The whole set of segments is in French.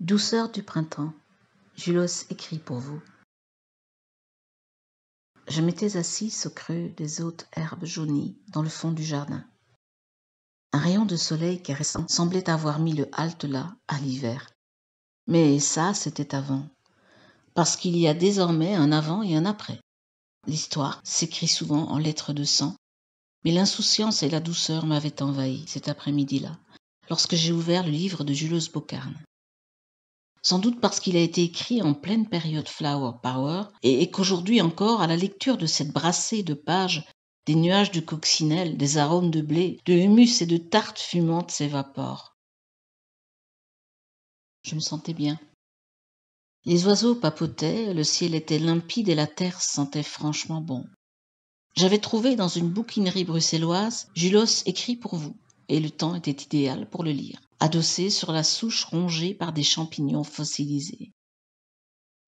Douceur du printemps, Julos écrit pour vous. Je m'étais assise au creux des hautes herbes jaunies dans le fond du jardin. Un rayon de soleil caressant semblait avoir mis le halte là à l'hiver. Mais ça, c'était avant. Parce qu'il y a désormais un avant et un après. L'histoire s'écrit souvent en lettres de sang, mais l'insouciance et la douceur m'avaient envahi cet après-midi-là, lorsque j'ai ouvert le livre de Jules Bocarne sans doute parce qu'il a été écrit en pleine période Flower Power, et qu'aujourd'hui encore, à la lecture de cette brassée de pages, des nuages de coccinelle, des arômes de blé, de humus et de tartes fumantes s'évaporent. Je me sentais bien. Les oiseaux papotaient, le ciel était limpide et la terre sentait franchement bon. J'avais trouvé dans une bouquinerie bruxelloise Julos écrit pour vous, et le temps était idéal pour le lire adossé sur la souche rongée par des champignons fossilisés.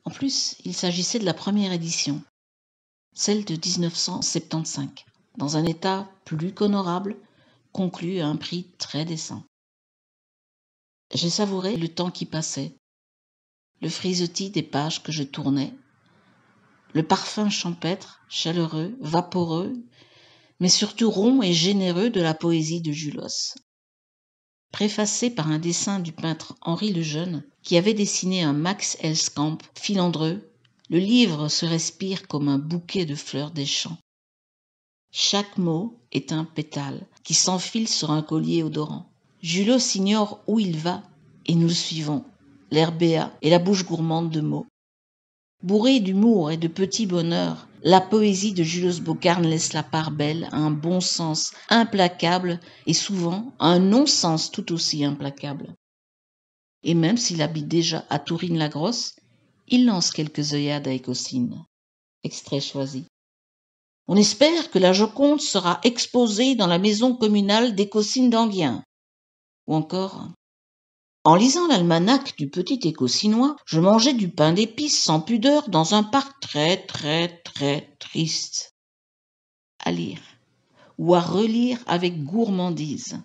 En plus, il s'agissait de la première édition, celle de 1975, dans un état plus qu'honorable, conclu à un prix très décent. J'ai savouré le temps qui passait, le frisottis des pages que je tournais, le parfum champêtre, chaleureux, vaporeux, mais surtout rond et généreux de la poésie de Julos préfacé par un dessin du peintre Henri le Jeune, qui avait dessiné un Max Elskamp filandreux, le livre se respire comme un bouquet de fleurs des champs. Chaque mot est un pétale qui s'enfile sur un collier odorant. Julot s'ignore où il va et nous le suivons, l'air et la bouche gourmande de mots. Bourré d'humour et de petits bonheurs, la poésie de Julius Bocarne laisse la part belle à un bon sens implacable et souvent à un non-sens tout aussi implacable. Et même s'il habite déjà à Tourine-la-Grosse, il lance quelques œillades à Écossine Extrait choisi. On espère que la Joconde sera exposée dans la maison communale d'Écossine d'Anguien. Ou encore, en lisant l'almanach du petit éco-sinois, je mangeais du pain d'épices sans pudeur dans un parc très très très triste. À lire ou à relire avec gourmandise.